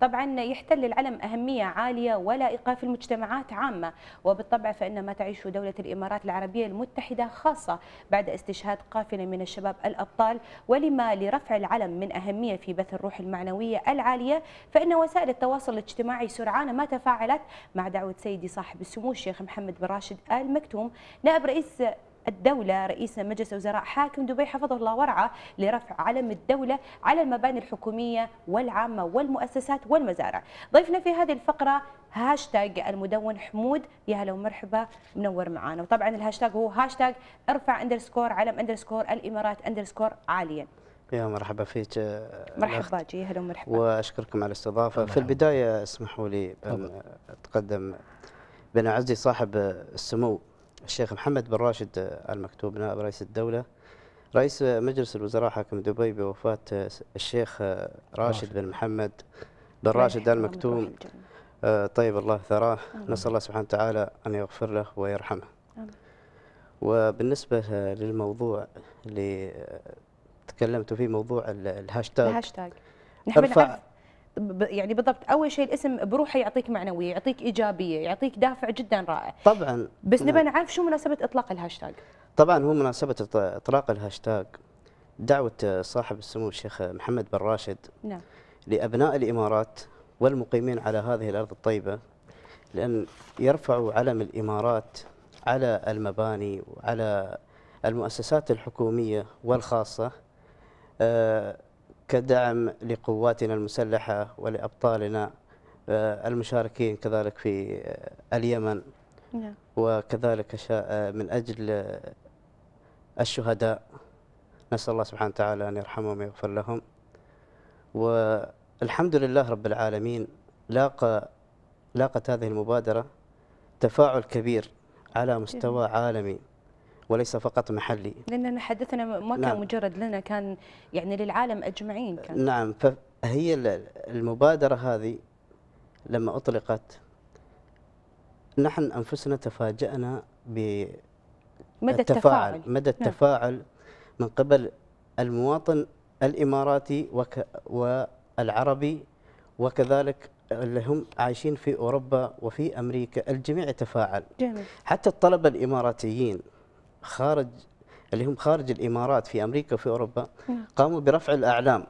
طبعا يحتل العلم أهمية عالية ولائقة في المجتمعات عامة وبالطبع فإن ما تعيشه دولة الإمارات العربية المتحدة خاصة بعد استشهاد قافلة من الشباب الأبطال ولما لرفع العلم من أهمية في بث الروح المعنوية العالية فإن وسائل التواصل الاجتماعي سرعان ما تفاعلت مع دعوة سيدي صاحب السمو الشيخ محمد بن راشد آل مكتوم نائب رئيس الدولة رئيس مجلس الوزراء حاكم دبي حفظه الله ورعه لرفع علم الدولة على المباني الحكومية والعامة والمؤسسات والمزارع ضيفنا في هذه الفقرة هاشتاج المدون حمود يا هلا ومرحبا منور معانا وطبعا الهاشتاج هو هاشتاج ارفع اندرسكور علم اندرسكور الامارات اندرسكور عاليا يا مرحبا فيك آه، مرحبا جي هلا ومرحبا واشكركم على الاستضافه نعم. في البدايه اسمحوا لي ان اتقدم بن عزي صاحب السمو الشيخ محمد بن راشد المكتوب نائب رئيس الدولة رئيس مجلس الوزراء حاكم دبي بوفاة الشيخ راشد, بن محمد بن راشد المكتوم آه، طيب الله ثراه نسأل الله سبحانه وتعالى أن يغفر له ويرحمه آمين. وبالنسبة للموضوع اللي تكلمت فيه موضوع الهاشتاج الهاشتاج نحن يعني بالضبط اول شيء الاسم بروحه يعطيك معنويه يعطيك ايجابيه يعطيك دافع جدا رائع طبعا بس نبي نعم. نعرف شو مناسبه اطلاق الهاشتاج طبعا هو مناسبه اطلاق الهاشتاج دعوه صاحب السمو الشيخ محمد بن راشد نعم لابناء الامارات والمقيمين على هذه الارض الطيبه لان يرفعوا علم الامارات على المباني وعلى المؤسسات الحكوميه والخاصه آه كدعم لقواتنا المسلحة ولأبطالنا آه، المشاركين كذلك في آه، اليمن نعم. وكذلك آه، من أجل الشهداء نسأل الله سبحانه وتعالى أن يرحمهم ويغفر لهم والحمد لله رب العالمين لاقى لاقت هذه المبادرة تفاعل كبير على مستوى نعم. عالمي وليس فقط محلي لأننا حدثنا ما كان نعم. مجرد لنا كان يعني للعالم أجمعين كان. نعم فهي المبادرة هذه لما أطلقت نحن أنفسنا تفاجأنا ب مدى التفاعل مدى نعم. التفاعل نعم. من قبل المواطن الإماراتي وك والعربي وكذلك اللي هم عايشين في أوروبا وفي أمريكا الجميع تفاعل جميل. حتى الطلبة الإماراتيين خارج اللي هم خارج الامارات في امريكا وفي اوروبا نعم. قاموا برفع الاعلام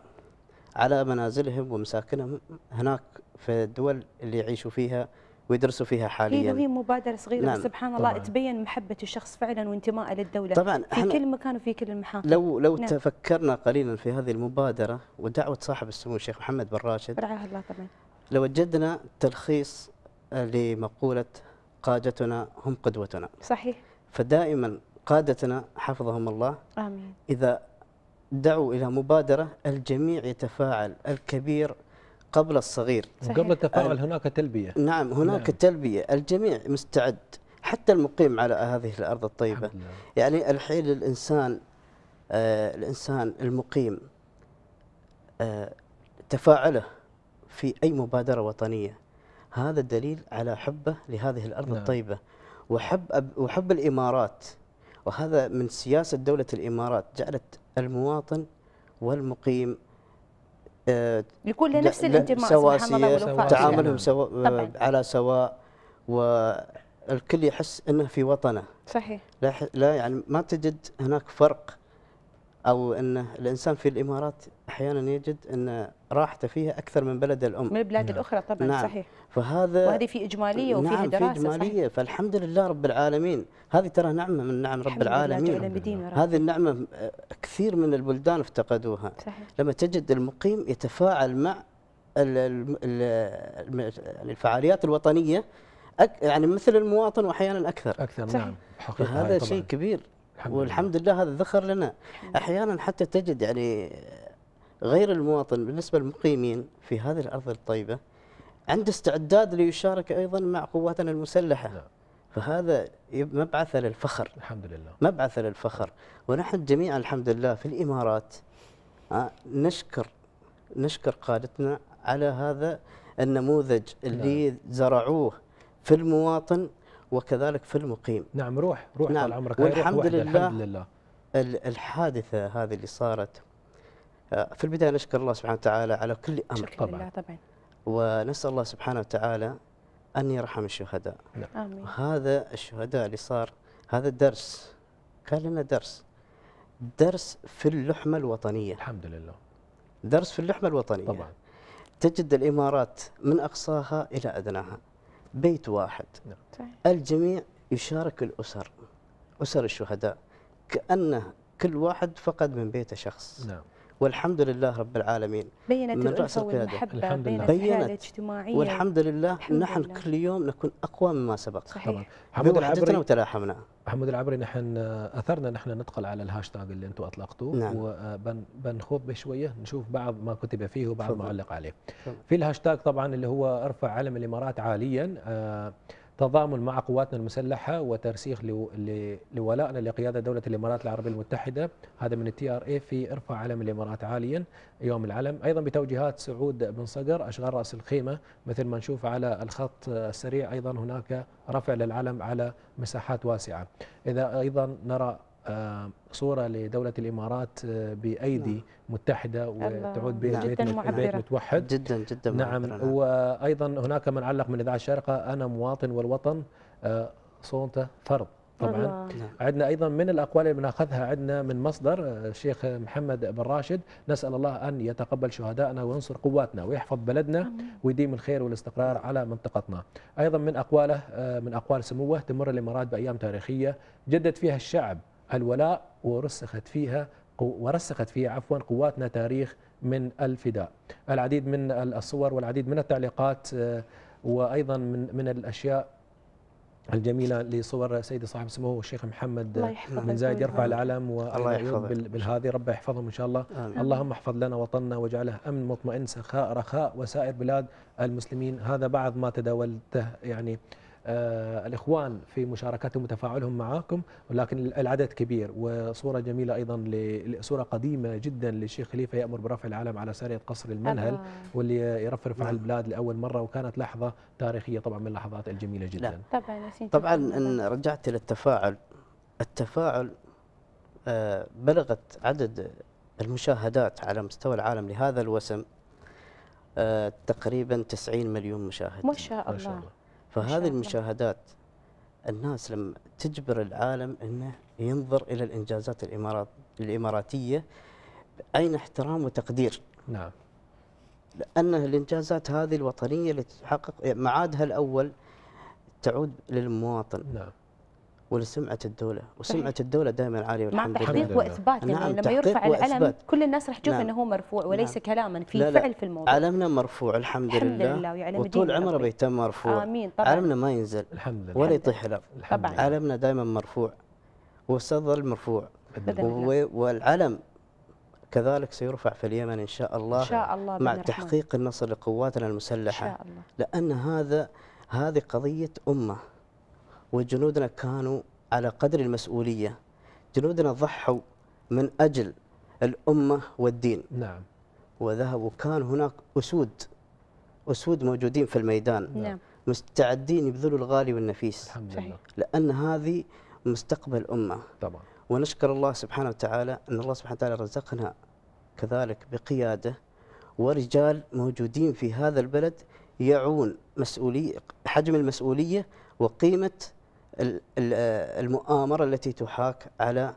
على منازلهم ومساكنهم هناك في الدول اللي يعيشوا فيها ويدرسوا فيها حاليا هي مبادره صغيره نعم. سبحان الله طبعًا. تبين محبه الشخص فعلا وانتمائه للدوله طبعا في كل مكان وفي كل المحافل لو لو نعم. تفكرنا قليلا في هذه المبادره ودعوه صاحب السمو الشيخ محمد بن راشد رعاه الله طبعا لوجدنا تلخيص لمقوله قادتنا هم قدوتنا صحيح فدائما قادتنا حفظهم الله آمين إذا دعوا إلى مبادرة الجميع يتفاعل الكبير قبل الصغير قبل التفاعل أه، هناك تلبية نعم هناك نعم. تلبية الجميع مستعد حتى المقيم على هذه الأرض الطيبة يعني الحين الإنسان آه الإنسان المقيم آه تفاعله في أي مبادرة وطنية هذا دليل على حبه لهذه الأرض نعم. الطيبة وحب وحب الإمارات وهذا من سياسة دولة الإمارات جعلت المواطن والمقيم آه، يكون لنفس الانتماء سواسية تعاملهم سوا على سواء والكل يحس انه في وطنه صحيح لا, يعني ما تجد هناك فرق او انه الانسان في الامارات احيانا يجد ان راحته فيها اكثر من بلد الام من البلاد نعم. الاخرى طبعا نعم. صحيح فهذا وهذه في اجماليه وفيها نعم دراسه في اجماليه صحيح. فالحمد لله رب العالمين هذه ترى نعمه من نعم رب العالمين هذه النعمه آه، كثير من البلدان افتقدوها صحيح. لما تجد المقيم يتفاعل مع الفعاليات الوطنيه يعني مثل المواطن واحيانا اكثر اكثر صحيح. نعم حقيقه هذا شيء كبير والحمد لله هذا ذخر لنا احيانا حتى تجد يعني غير المواطن بالنسبة للمقيمين في هذه الأرض الطيبة عنده استعداد ليشارك أيضا مع قواتنا المسلحة نعم. فهذا مبعث للفخر الحمد لله مبعث للفخر ونحن جميعا الحمد لله في الإمارات آه، نشكر نشكر قادتنا على هذا النموذج اللي نعم. زرعوه في المواطن وكذلك في المقيم نعم روح روح نعم. طال عمرك والحمد لله, الحمد لله الحادثة هذه اللي صارت آه، في البدايه نشكر الله سبحانه وتعالى على كل امر طبعا, طبعا. ونسال الله سبحانه وتعالى ان يرحم الشهداء نعم. آمين. هذا الشهداء اللي صار هذا الدرس كان لنا درس درس في اللحمه الوطنيه الحمد لله درس في اللحمه الوطنيه طبعا تجد الامارات من اقصاها الى ادناها بيت واحد نعم. الجميع يشارك الاسر اسر الشهداء كانه كل واحد فقد من بيته شخص نعم والحمد لله رب العالمين بينت من رأس القيادة الحمد لله بينت والحمد لله نحن لله. كل يوم نكون أقوى مما سبق صحيح حمود العبري وتلاحمنا حمود العبري نحن أثرنا نحن ندخل على الهاشتاج اللي أنتم أطلقتوه نعم. وبنخوض آه، بشوية نشوف بعض ما كتب فيه وبعض ما علق عليه في الهاشتاج طبعا اللي هو ارفع علم الإمارات عاليا آه تضامن مع قواتنا المسلحه وترسيخ لولائنا لقياده دوله الامارات العربيه المتحده هذا من التي ار اي في ارفع علم الامارات عاليا يوم العلم ايضا بتوجيهات سعود بن صقر اشغال راس الخيمه مثل ما نشوف على الخط السريع ايضا هناك رفع للعلم على مساحات واسعه اذا ايضا نرى آه، صوره لدوله الامارات آه، بايدي نعم. متحده وتعود بها نعم. بيت, بيت متوحد جدا جدا نعم. نعم وايضا هناك من علق من اذاعه الشارقه انا مواطن والوطن آه، صوته فرض طبعا نعم. عندنا ايضا من الاقوال اللي بناخذها عندنا من مصدر الشيخ محمد بن راشد نسال الله ان يتقبل شهدائنا وينصر قواتنا ويحفظ بلدنا ويديم الخير والاستقرار على منطقتنا ايضا من اقواله من اقوال سموه تمر الامارات بايام تاريخيه جدد فيها الشعب الولاء ورسخت فيها ورسخت فيها عفوا قواتنا تاريخ من الفداء العديد من الصور والعديد من التعليقات آه، وايضا من من الاشياء الجميله لصور سيدي صاحب السمو الشيخ محمد آه، بن زايد يرفع العلم بالهادي رب يحفظهم ان شاء الله آمين. اللهم احفظ لنا وطننا واجعله امن مطمئن سخاء رخاء وسائر بلاد المسلمين هذا بعض ما تداولته يعني آه، الاخوان في مشاركتهم وتفاعلهم معاكم ولكن العدد كبير وصوره جميله ايضا لصورة قديمه جدا للشيخ خليفه يامر برفع العلم على ساريه قصر المنهل واللي يرفرف على نعم. البلاد لاول مره وكانت لحظه تاريخيه طبعا من اللحظات الجميله جدا نعم. طبعا طبعا ان رجعت للتفاعل التفاعل آه، بلغت عدد المشاهدات على مستوى العالم لهذا الوسم آه، تقريبا 90 مليون مشاهد ما شاء الله فهذه المشاهدات الناس لما تجبر العالم انه ينظر الى الانجازات الامارات الاماراتيه بعين احترام وتقدير. نعم. لان الانجازات هذه الوطنيه اللي تحقق معادها الاول تعود للمواطن. نعم. ولسمعه الدوله وسمعه صحيح. الدوله دائما عاليه مع تحقيق لله. واثبات يعني نعم لما يرفع العلم كل الناس راح تشوف نعم. انه هو مرفوع وليس نعم. كلاما في لا لا. فعل في الموضوع علمنا مرفوع الحمد, الحمد لله, لله. وطول عمره بيتم مرفوع امين طبعا علمنا ما ينزل الحمد لله ولا يطيح لا طبعا علمنا دائما مرفوع وسيظل مرفوع والعلم كذلك سيرفع في اليمن إن شاء الله, إن شاء الله مع تحقيق النصر لقواتنا المسلحة إن شاء الله. لأن هذا هذه قضية أمة وجنودنا كانوا على قدر المسؤولية جنودنا ضحوا من أجل الأمة والدين نعم وذهبوا كان هناك أسود أسود موجودين في الميدان نعم. نعم. مستعدين يبذلوا الغالي والنفيس الحمد لله لأن هذه مستقبل الأمة طبعا ونشكر الله سبحانه وتعالى أن الله سبحانه وتعالى رزقنا كذلك بقيادة ورجال موجودين في هذا البلد يعون مسؤولية حجم المسؤولية وقيمة آه، المؤامرة التي تحاك على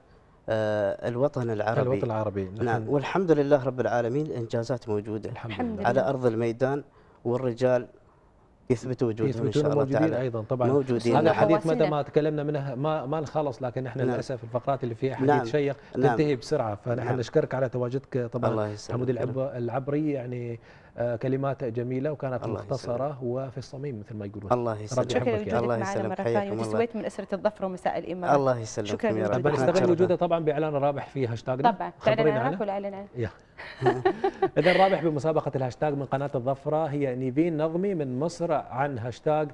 آه، الوطن العربي الوطن العربي نعم, نعم. والحمد لله رب العالمين الإنجازات موجودة الحمد لله على أرض الميدان والرجال يثبت وجودهم ان شاء الله موجودين تعالى ايضا طبعا موجودين هذا حديث متى ما تكلمنا منه ما ما نخلص لكن احنا نعم. للاسف الفقرات اللي فيها نعم. حديث نعم. شيق تنتهي نعم. بسرعه فنحن نعم. نشكرك على تواجدك طبعا حمود العبري يعني آه، كلمات جميله وكانت مختصره يسلم. وفي الصميم مثل ما يقولون الله يسلمك شكرا الله يسلمك مره ثانيه وتسويت من اسره الظفر ومساء الامام الله يسلمك شكرا يا رب بنستغل وجوده طبعا باعلان رابح في هاشتاجنا طبعا تعلن عنك ولا اعلن عنك اذا الرابح بمسابقه الهاشتاج من قناه الظفره هي نيفين نظمي من مصر عن هاشتاج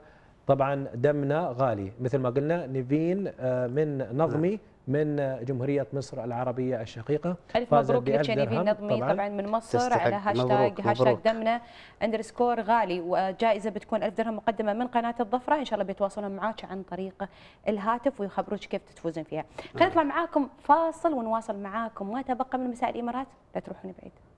طبعا دمنا غالي مثل ما قلنا نيفين آه، من نظمي من جمهورية مصر العربية الشقيقة ألف مبروك للشنيبين نظمي طبعا, طبعاً من مصر على هاشتاج مبروك هاشتاج دمنا اندرسكور غالي وجائزة بتكون ألف درهم مقدمة من قناة الظفرة إن شاء الله بيتواصلون معاك عن طريق الهاتف ويخبروك كيف تتفوزين فيها خلينا نطلع معاكم فاصل ونواصل معاكم ما تبقى من مساء الإمارات لا تروحون بعيد